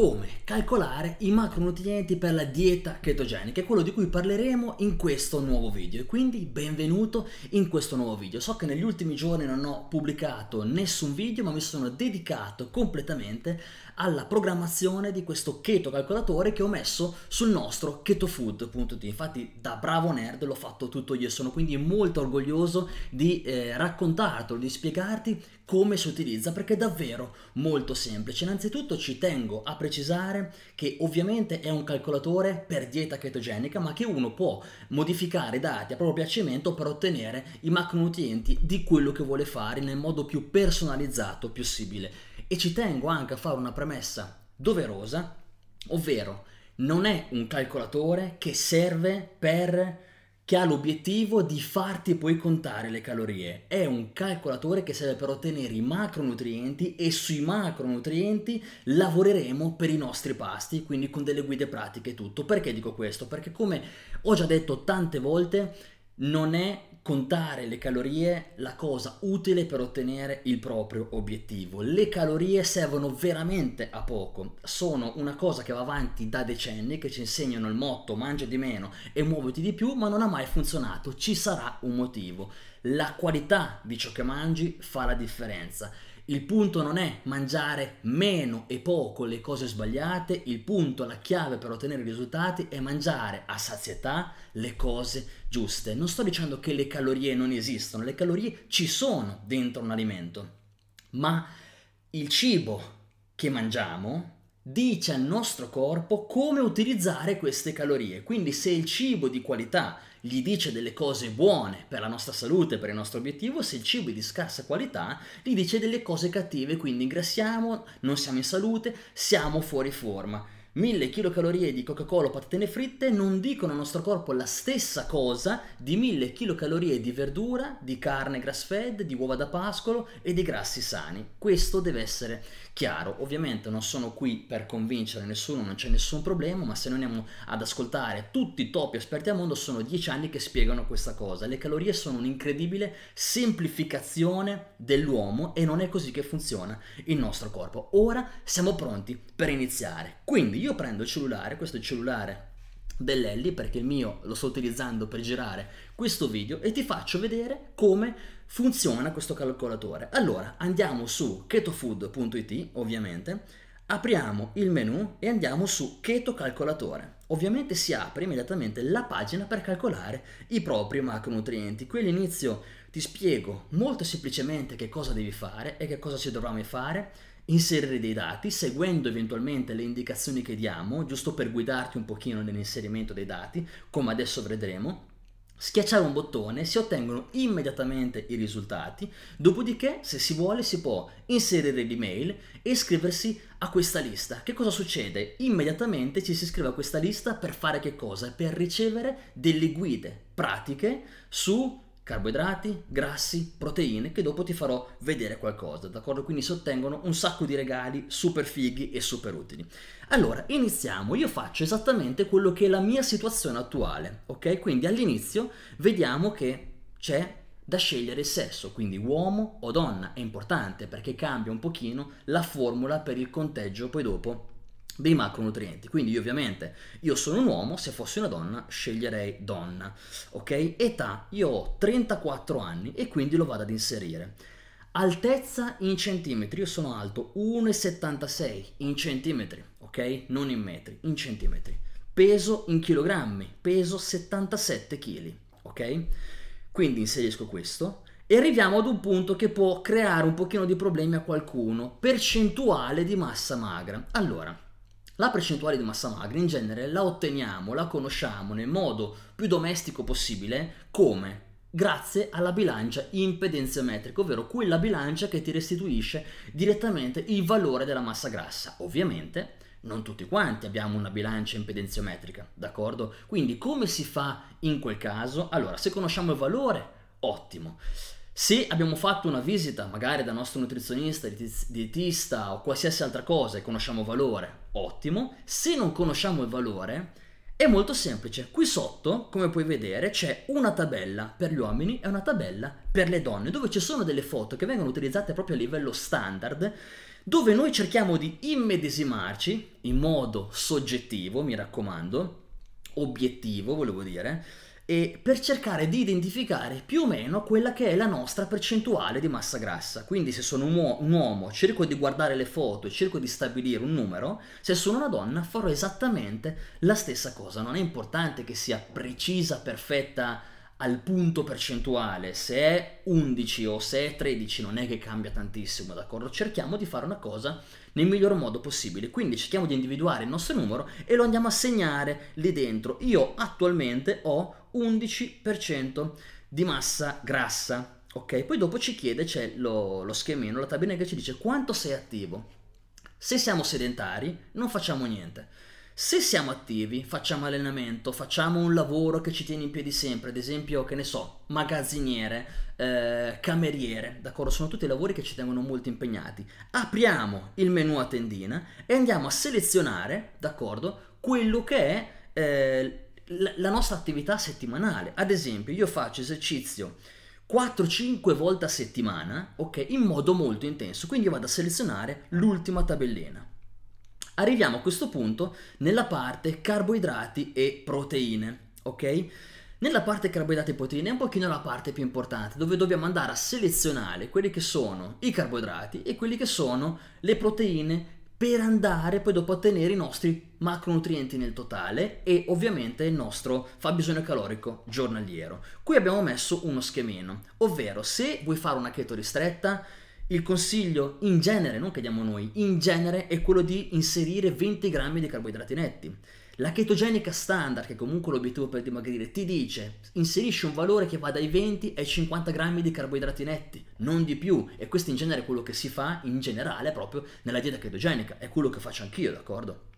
come calcolare i macronutrienti per la dieta chetogenica, è quello di cui parleremo in questo nuovo video e quindi benvenuto in questo nuovo video. So che negli ultimi giorni non ho pubblicato nessun video ma mi sono dedicato completamente alla programmazione di questo keto calcolatore che ho messo sul nostro ketofood.it. Infatti da bravo nerd l'ho fatto tutto io, sono quindi molto orgoglioso di eh, raccontartelo, di spiegarti come si utilizza perché è davvero molto semplice. Innanzitutto ci tengo a precisare che ovviamente è un calcolatore per dieta chetogenica ma che uno può modificare i dati a proprio piacimento per ottenere i macronutrienti di quello che vuole fare nel modo più personalizzato possibile. E ci tengo anche a fare una premessa doverosa, ovvero non è un calcolatore che serve per che ha l'obiettivo di farti poi contare le calorie. È un calcolatore che serve per ottenere i macronutrienti e sui macronutrienti lavoreremo per i nostri pasti, quindi con delle guide pratiche e tutto. Perché dico questo? Perché come ho già detto tante volte, non è Contare le calorie, la cosa utile per ottenere il proprio obiettivo. Le calorie servono veramente a poco, sono una cosa che va avanti da decenni, che ci insegnano il motto mangia di meno e muoviti di più, ma non ha mai funzionato, ci sarà un motivo. La qualità di ciò che mangi fa la differenza. Il punto non è mangiare meno e poco le cose sbagliate, il punto, la chiave per ottenere risultati è mangiare a sazietà le cose giuste. Non sto dicendo che le calorie non esistono, le calorie ci sono dentro un alimento, ma il cibo che mangiamo dice al nostro corpo come utilizzare queste calorie. Quindi se il cibo di qualità gli dice delle cose buone per la nostra salute, per il nostro obiettivo, se il cibo è di scarsa qualità gli dice delle cose cattive, quindi ingrassiamo, non siamo in salute, siamo fuori forma. 1000 kcal di Coca-Cola o patatine fritte non dicono al nostro corpo la stessa cosa di 1000 kcal di verdura, di carne grass fed, di uova da pascolo e di grassi sani. Questo deve essere chiaro, ovviamente non sono qui per convincere nessuno, non c'è nessun problema, ma se noi andiamo ad ascoltare tutti i top esperti al mondo sono dieci anni che spiegano questa cosa. Le calorie sono un'incredibile semplificazione dell'uomo e non è così che funziona il nostro corpo. Ora siamo pronti per iniziare. Quindi io prendo il cellulare, questo è il cellulare dell'Elli perché il mio lo sto utilizzando per girare questo video e ti faccio vedere come funziona questo calcolatore? Allora andiamo su ketofood.it ovviamente, apriamo il menu e andiamo su Keto Calcolatore. Ovviamente si apre immediatamente la pagina per calcolare i propri macronutrienti. Qui all'inizio ti spiego molto semplicemente che cosa devi fare e che cosa ci dovranno fare, inserire dei dati seguendo eventualmente le indicazioni che diamo, giusto per guidarti un pochino nell'inserimento dei dati, come adesso vedremo schiacciare un bottone si ottengono immediatamente i risultati, dopodiché se si vuole si può inserire l'email e iscriversi a questa lista. Che cosa succede? Immediatamente ci si iscrive a questa lista per fare che cosa? Per ricevere delle guide pratiche su carboidrati, grassi, proteine, che dopo ti farò vedere qualcosa, d'accordo? Quindi si ottengono un sacco di regali super fighi e super utili. Allora, iniziamo. Io faccio esattamente quello che è la mia situazione attuale, ok? Quindi all'inizio vediamo che c'è da scegliere il sesso, quindi uomo o donna, è importante perché cambia un pochino la formula per il conteggio poi dopo dei macronutrienti. Quindi io ovviamente, io sono un uomo, se fossi una donna sceglierei donna, ok? Età, io ho 34 anni e quindi lo vado ad inserire. Altezza in centimetri, io sono alto 1,76 in centimetri, ok? Non in metri, in centimetri. Peso in chilogrammi, peso 77 kg, ok? Quindi inserisco questo e arriviamo ad un punto che può creare un pochino di problemi a qualcuno, percentuale di massa magra. Allora, la percentuale di massa magra in genere la otteniamo, la conosciamo nel modo più domestico possibile come? Grazie alla bilancia impedenziometrica, ovvero quella bilancia che ti restituisce direttamente il valore della massa grassa. Ovviamente non tutti quanti abbiamo una bilancia impedenziometrica, d'accordo? Quindi come si fa in quel caso? Allora, se conosciamo il valore, ottimo. Se abbiamo fatto una visita, magari da nostro nutrizionista, dietista o qualsiasi altra cosa e conosciamo valore, ottimo. Se non conosciamo il valore, è molto semplice. Qui sotto, come puoi vedere, c'è una tabella per gli uomini e una tabella per le donne, dove ci sono delle foto che vengono utilizzate proprio a livello standard, dove noi cerchiamo di immedesimarci in modo soggettivo, mi raccomando, obiettivo, volevo dire, e per cercare di identificare più o meno quella che è la nostra percentuale di massa grassa. Quindi se sono un, uo un uomo cerco di guardare le foto e cerco di stabilire un numero, se sono una donna farò esattamente la stessa cosa. Non è importante che sia precisa, perfetta, al punto percentuale, se è 11 o se è 13 non è che cambia tantissimo, d'accordo? Cerchiamo di fare una cosa nel miglior modo possibile, quindi cerchiamo di individuare il nostro numero e lo andiamo a segnare lì dentro. Io attualmente ho 11% di massa grassa, ok? Poi dopo ci chiede, c'è lo, lo schemino, la tabina che ci dice quanto sei attivo. Se siamo sedentari non facciamo niente se siamo attivi, facciamo allenamento, facciamo un lavoro che ci tiene in piedi sempre, ad esempio, che ne so, magazziniere, eh, cameriere, d'accordo? Sono tutti lavori che ci tengono molto impegnati. Apriamo il menu a tendina e andiamo a selezionare, d'accordo, quello che è eh, la nostra attività settimanale. Ad esempio, io faccio esercizio 4-5 volte a settimana, ok, in modo molto intenso, quindi vado a selezionare l'ultima tabellina. Arriviamo a questo punto nella parte carboidrati e proteine, ok? Nella parte carboidrati e proteine è un pochino la parte più importante, dove dobbiamo andare a selezionare quelli che sono i carboidrati e quelli che sono le proteine per andare poi dopo a ottenere i nostri macronutrienti nel totale e ovviamente il nostro fabbisogno calorico giornaliero. Qui abbiamo messo uno schemino, ovvero se vuoi fare una cheto ristretta il consiglio in genere, non che diamo noi, in genere è quello di inserire 20 grammi di carboidrati netti. La chetogenica standard, che è comunque l'obiettivo per dimagrire, ti dice inserisci un valore che va dai 20 ai 50 grammi di carboidrati netti, non di più. E questo in genere è quello che si fa in generale proprio nella dieta chetogenica, è quello che faccio anch'io, d'accordo?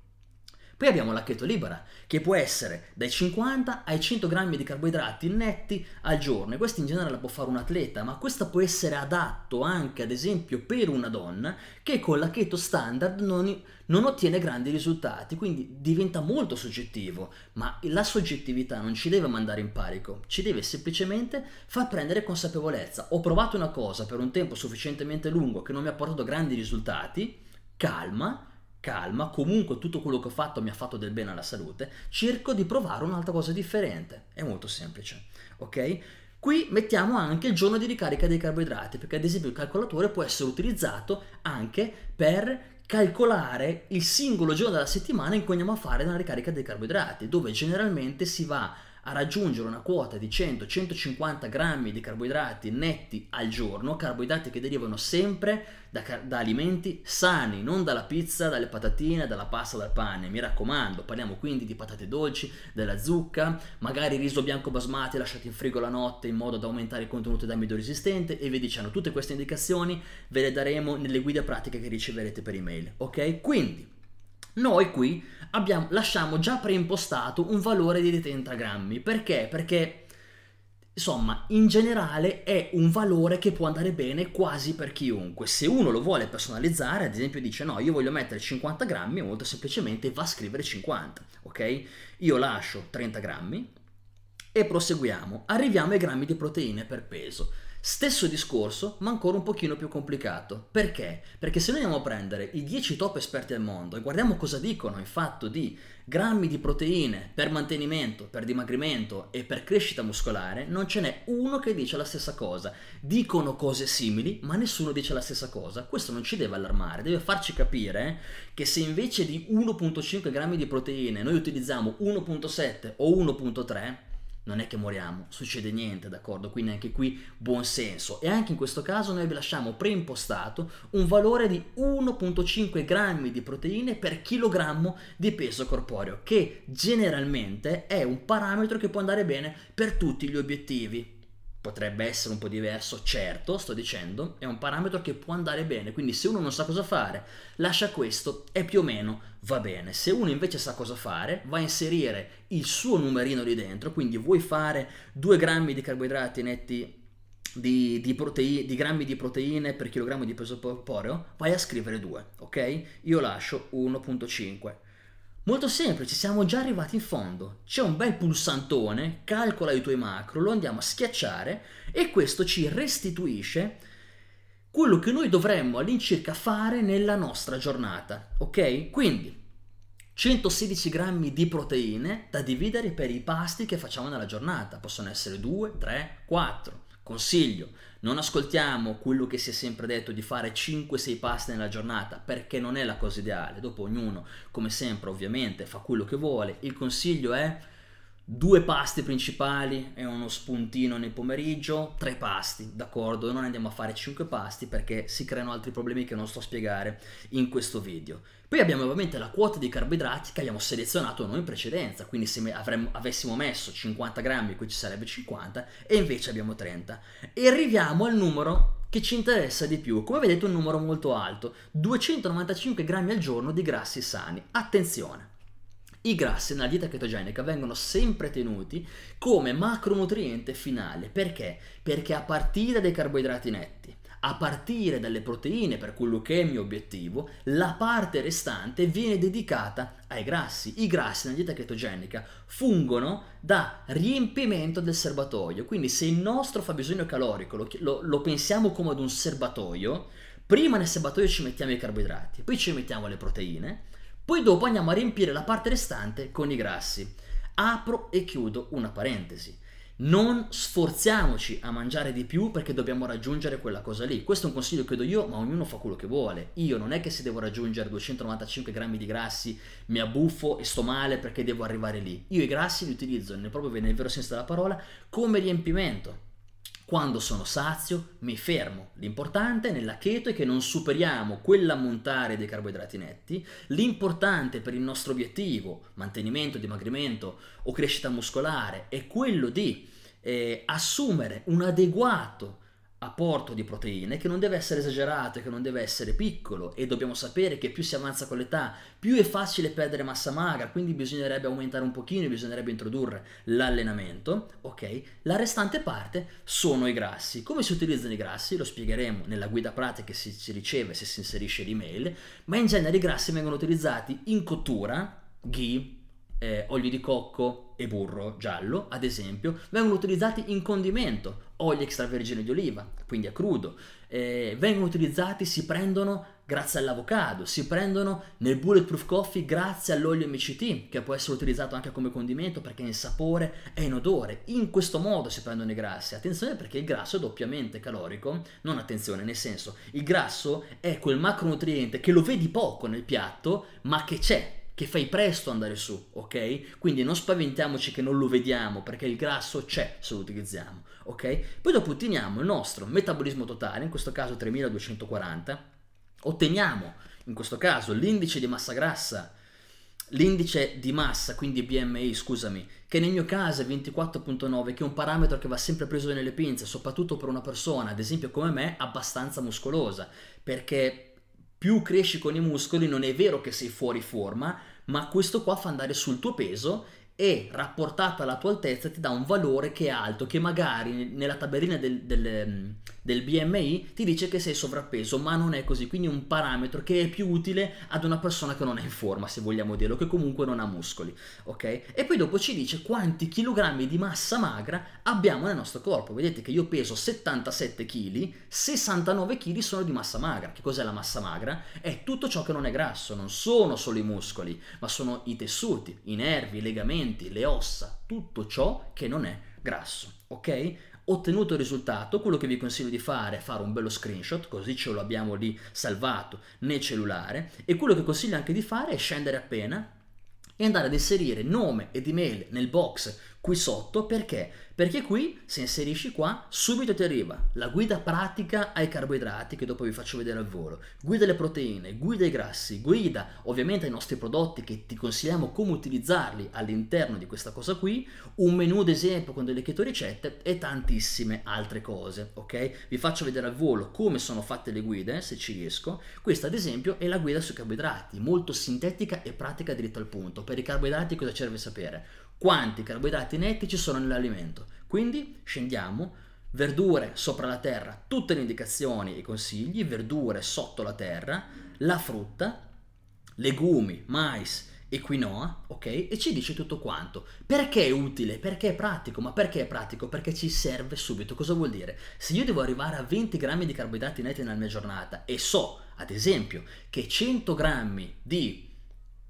Poi abbiamo la cheto libera, che può essere dai 50 ai 100 grammi di carboidrati netti al giorno. E questa in generale la può fare un atleta, ma questa può essere adatto anche, ad esempio, per una donna che con la cheto standard non, non ottiene grandi risultati. Quindi diventa molto soggettivo, ma la soggettività non ci deve mandare in parico, ci deve semplicemente far prendere consapevolezza. Ho provato una cosa per un tempo sufficientemente lungo che non mi ha portato grandi risultati, calma calma, comunque tutto quello che ho fatto mi ha fatto del bene alla salute, cerco di provare un'altra cosa differente. È molto semplice, ok? Qui mettiamo anche il giorno di ricarica dei carboidrati, perché ad esempio il calcolatore può essere utilizzato anche per calcolare il singolo giorno della settimana in cui andiamo a fare una ricarica dei carboidrati, dove generalmente si va a a raggiungere una quota di 100-150 grammi di carboidrati netti al giorno, carboidrati che derivano sempre da, da, alimenti sani, non dalla pizza, dalle patatine, dalla pasta, dal pane. Mi raccomando, parliamo quindi di patate dolci, della zucca, magari riso bianco basmati lasciato in frigo la notte in modo da aumentare il contenuto di amido resistente e vi diciamo tutte queste indicazioni ve le daremo nelle guide pratiche che riceverete per email, ok? Quindi noi qui abbiamo, lasciamo già preimpostato un valore di detentagrammi. Perché? Perché, insomma, in generale è un valore che può andare bene quasi per chiunque. Se uno lo vuole personalizzare, ad esempio dice no, io voglio mettere 50 grammi, molto semplicemente va a scrivere 50, ok? Io lascio 30 grammi e proseguiamo. Arriviamo ai grammi di proteine per peso. Stesso discorso, ma ancora un pochino più complicato. Perché? Perché se noi andiamo a prendere i 10 top esperti al mondo e guardiamo cosa dicono in fatto di grammi di proteine per mantenimento, per dimagrimento e per crescita muscolare, non ce n'è uno che dice la stessa cosa. Dicono cose simili, ma nessuno dice la stessa cosa. Questo non ci deve allarmare, deve farci capire che se invece di 1.5 grammi di proteine noi utilizziamo 1.7 o 1.3, non è che moriamo, succede niente, d'accordo? Quindi anche qui buon senso. E anche in questo caso noi vi lasciamo preimpostato un valore di 1.5 grammi di proteine per chilogrammo di peso corporeo, che generalmente è un parametro che può andare bene per tutti gli obiettivi potrebbe essere un po' diverso, certo, sto dicendo, è un parametro che può andare bene, quindi se uno non sa cosa fare, lascia questo e più o meno va bene. Se uno invece sa cosa fare, va a inserire il suo numerino lì dentro, quindi vuoi fare 2 grammi di carboidrati netti di, di, proteine, di, grammi di proteine per chilogrammo di peso corporeo, vai a scrivere 2, ok? Io lascio 1.5 Molto semplice, siamo già arrivati in fondo. C'è un bel pulsantone, calcola i tuoi macro, lo andiamo a schiacciare e questo ci restituisce quello che noi dovremmo all'incirca fare nella nostra giornata, ok? Quindi 116 grammi di proteine da dividere per i pasti che facciamo nella giornata, possono essere 2, 3, 4. Consiglio, non ascoltiamo quello che si è sempre detto di fare 5-6 pasti nella giornata perché non è la cosa ideale, dopo ognuno come sempre ovviamente fa quello che vuole, il consiglio è due pasti principali e uno spuntino nel pomeriggio, tre pasti, d'accordo? Non andiamo a fare cinque pasti perché si creano altri problemi che non sto a spiegare in questo video. Poi abbiamo ovviamente la quota di carboidrati che abbiamo selezionato noi in precedenza, quindi se avremmo, avessimo messo 50 grammi qui ci sarebbe 50 e invece abbiamo 30. E arriviamo al numero che ci interessa di più. Come vedete un numero molto alto, 295 grammi al giorno di grassi sani. Attenzione! I grassi nella dieta chetogenica vengono sempre tenuti come macronutriente finale. Perché? Perché a partire dai carboidrati netti, a partire dalle proteine, per quello che è il mio obiettivo, la parte restante viene dedicata ai grassi. I grassi nella dieta chetogenica fungono da riempimento del serbatoio. Quindi se il nostro fabbisogno calorico lo, lo, lo pensiamo come ad un serbatoio, prima nel serbatoio ci mettiamo i carboidrati, poi ci mettiamo le proteine, poi dopo andiamo a riempire la parte restante con i grassi. Apro e chiudo una parentesi. Non sforziamoci a mangiare di più perché dobbiamo raggiungere quella cosa lì. Questo è un consiglio che do io, ma ognuno fa quello che vuole. Io non è che se devo raggiungere 295 grammi di grassi mi abbuffo e sto male perché devo arrivare lì. Io i grassi li utilizzo nel proprio nel vero senso della parola come riempimento quando sono sazio mi fermo. L'importante nella cheto è che non superiamo quell'ammontare dei carboidrati netti. L'importante per il nostro obiettivo, mantenimento, dimagrimento o crescita muscolare, è quello di eh, assumere un adeguato apporto di proteine che non deve essere esagerato e che non deve essere piccolo e dobbiamo sapere che più si avanza con l'età più è facile perdere massa magra quindi bisognerebbe aumentare un pochino bisognerebbe introdurre l'allenamento ok la restante parte sono i grassi come si utilizzano i grassi lo spiegheremo nella guida pratica che si, si riceve se si inserisce l'email ma in genere i grassi vengono utilizzati in cottura ghee eh, olio di cocco e burro giallo, ad esempio, vengono utilizzati in condimento, olio extravergine di oliva, quindi a crudo, eh, vengono utilizzati, si prendono grazie all'avocado, si prendono nel bulletproof coffee grazie all'olio MCT, che può essere utilizzato anche come condimento perché è in sapore e in odore. In questo modo si prendono i grassi. Attenzione perché il grasso è doppiamente calorico, non attenzione, nel senso, il grasso è quel macronutriente che lo vedi poco nel piatto, ma che c'è che fai presto andare su, ok? Quindi non spaventiamoci che non lo vediamo perché il grasso c'è se lo utilizziamo, ok? Poi dopo otteniamo il nostro metabolismo totale, in questo caso 3240, otteniamo in questo caso l'indice di massa grassa l'indice di massa, quindi BMI, scusami, che nel mio caso è 24.9, che è un parametro che va sempre preso nelle pinze, soprattutto per una persona, ad esempio come me, abbastanza muscolosa, perché più cresci con i muscoli non è vero che sei fuori forma, ma questo qua fa andare sul tuo peso e rapportata alla tua altezza ti dà un valore che è alto, che magari nella tabellina del, del, mm, del, BMI ti dice che sei sovrappeso, ma non è così, quindi è un parametro che è più utile ad una persona che non è in forma, se vogliamo dirlo, che comunque non ha muscoli, ok? E poi dopo ci dice quanti chilogrammi di massa magra abbiamo nel nostro corpo, vedete che io peso 77 kg, 69 kg sono di massa magra, che cos'è la massa magra? È tutto ciò che non è grasso, non sono solo i muscoli, ma sono i tessuti, i nervi, i legamenti, ligamenti, le ossa, tutto ciò che non è grasso, ok? Ottenuto il risultato, quello che vi consiglio di fare è fare un bello screenshot, così ce lo abbiamo lì salvato nel cellulare, e quello che consiglio anche di fare è scendere appena e andare ad inserire nome ed email nel box qui sotto perché? Perché qui se inserisci qua subito ti arriva la guida pratica ai carboidrati che dopo vi faccio vedere al volo, guida le proteine, guida i grassi, guida ovviamente ai nostri prodotti che ti consigliamo come utilizzarli all'interno di questa cosa qui, un menu d'esempio con delle keto ricette e tantissime altre cose, ok? Vi faccio vedere al volo come sono fatte le guide, se ci riesco. Questa ad esempio è la guida sui carboidrati, molto sintetica e pratica diritto al punto. Per i carboidrati cosa serve sapere? quanti carboidrati netti ci sono nell'alimento. Quindi scendiamo, verdure sopra la terra, tutte le indicazioni e i consigli, verdure sotto la terra, la frutta, legumi, mais e quinoa, ok? E ci dice tutto quanto. Perché è utile? Perché è pratico? Ma perché è pratico? Perché ci serve subito. Cosa vuol dire? Se io devo arrivare a 20 grammi di carboidrati netti nella mia giornata e so, ad esempio, che 100 grammi di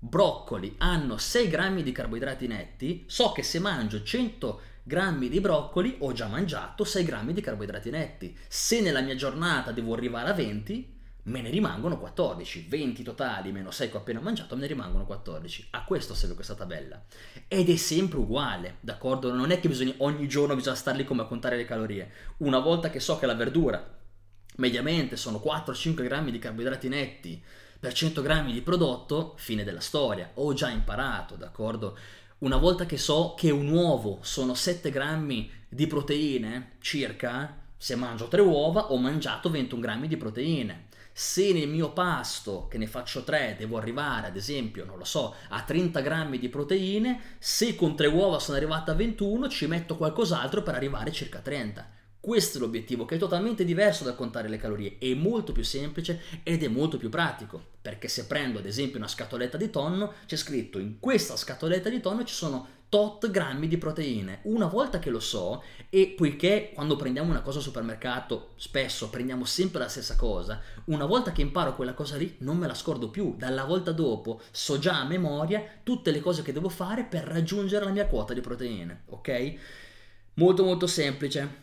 broccoli hanno 6 grammi di carboidrati netti, so che se mangio 100 grammi di broccoli ho già mangiato 6 grammi di carboidrati netti. Se nella mia giornata devo arrivare a 20, me ne rimangono 14, 20 totali meno 6 che ho appena mangiato, me ne rimangono 14. A questo serve questa tabella. Ed è sempre uguale, d'accordo? Non è che bisogna, ogni giorno bisogna star lì come a contare le calorie. Una volta che so che la verdura mediamente sono 4-5 grammi di carboidrati netti, per 100 grammi di prodotto, fine della storia, ho già imparato, d'accordo? Una volta che so che un uovo sono 7 grammi di proteine circa, se mangio 3 uova ho mangiato 21 grammi di proteine. Se nel mio pasto, che ne faccio 3, devo arrivare ad esempio, non lo so, a 30 grammi di proteine, se con 3 uova sono arrivata a 21 ci metto qualcos'altro per arrivare circa a 30 questo è l'obiettivo che è totalmente diverso dal contare le calorie, è molto più semplice ed è molto più pratico, perché se prendo ad esempio una scatoletta di tonno, c'è scritto in questa scatoletta di tonno ci sono tot grammi di proteine. Una volta che lo so, e poiché quando prendiamo una cosa al supermercato, spesso prendiamo sempre la stessa cosa, una volta che imparo quella cosa lì non me la scordo più, dalla volta dopo so già a memoria tutte le cose che devo fare per raggiungere la mia quota di proteine, ok? Molto molto semplice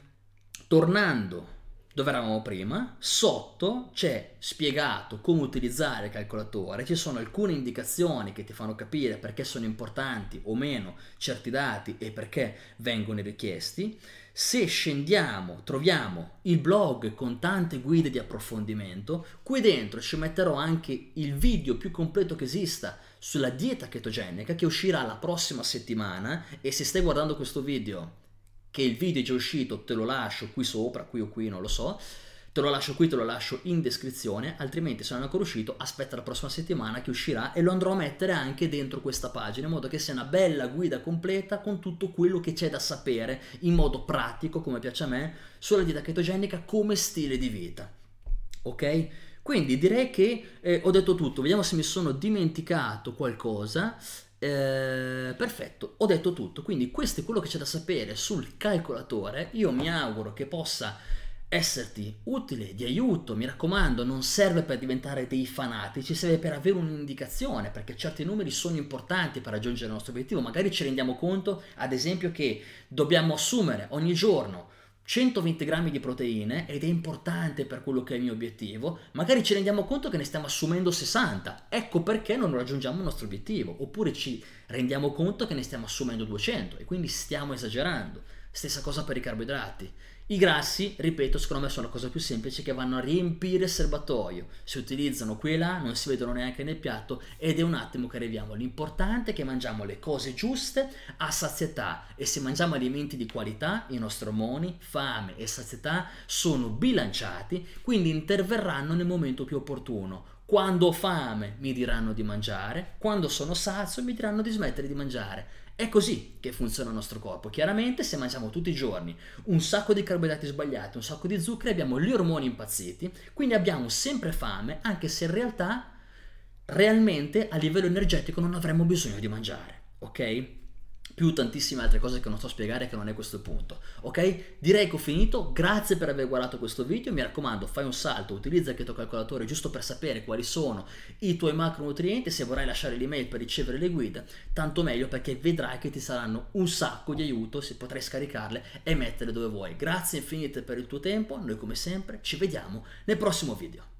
tornando dove eravamo prima, sotto c'è spiegato come utilizzare il calcolatore, ci sono alcune indicazioni che ti fanno capire perché sono importanti o meno certi dati e perché vengono richiesti. Se scendiamo troviamo il blog con tante guide di approfondimento, qui dentro ci metterò anche il video più completo che esista sulla dieta chetogenica che uscirà la prossima settimana e se stai guardando questo video che il video è già uscito, te lo lascio qui sopra, qui o qui, non lo so. Te lo lascio qui, te lo lascio in descrizione, altrimenti se non è ancora uscito aspetta la prossima settimana che uscirà e lo andrò a mettere anche dentro questa pagina in modo che sia una bella guida completa con tutto quello che c'è da sapere in modo pratico, come piace a me, sulla dieta chetogenica come stile di vita. Ok? Quindi direi che eh, ho detto tutto, vediamo se mi sono dimenticato qualcosa. Eh, perfetto, ho detto tutto, quindi questo è quello che c'è da sapere sul calcolatore, io mi auguro che possa esserti utile, di aiuto, mi raccomando, non serve per diventare dei fanatici, serve per avere un'indicazione, perché certi numeri sono importanti per raggiungere il nostro obiettivo, magari ci rendiamo conto, ad esempio, che dobbiamo assumere ogni giorno 120 grammi di proteine ed è importante per quello che è il mio obiettivo, magari ci rendiamo conto che ne stiamo assumendo 60, ecco perché non raggiungiamo il nostro obiettivo, oppure ci rendiamo conto che ne stiamo assumendo 200 e quindi stiamo esagerando. Stessa cosa per i carboidrati. I grassi, ripeto, secondo me sono la cosa più semplice che vanno a riempire il serbatoio, si utilizzano qui e là, non si vedono neanche nel piatto ed è un attimo che arriviamo. L'importante è che mangiamo le cose giuste a sazietà e se mangiamo alimenti di qualità i nostri ormoni, fame e sazietà sono bilanciati, quindi interverranno nel momento più opportuno. Quando ho fame mi diranno di mangiare, quando sono sazio mi diranno di smettere di mangiare è così che funziona il nostro corpo. Chiaramente se mangiamo tutti i giorni un sacco di carboidrati sbagliati, un sacco di zuccheri, abbiamo gli ormoni impazziti, quindi abbiamo sempre fame, anche se in realtà realmente a livello energetico non avremmo bisogno di mangiare, ok? più tantissime altre cose che non so spiegare che non è questo il punto, ok? Direi che ho finito, grazie per aver guardato questo video, mi raccomando fai un salto, utilizza il tuo calcolatore giusto per sapere quali sono i tuoi macronutrienti, se vorrai lasciare l'email per ricevere le guide, tanto meglio perché vedrai che ti saranno un sacco di aiuto, se potrai scaricarle e metterle dove vuoi. Grazie infinite per il tuo tempo, noi come sempre ci vediamo nel prossimo video.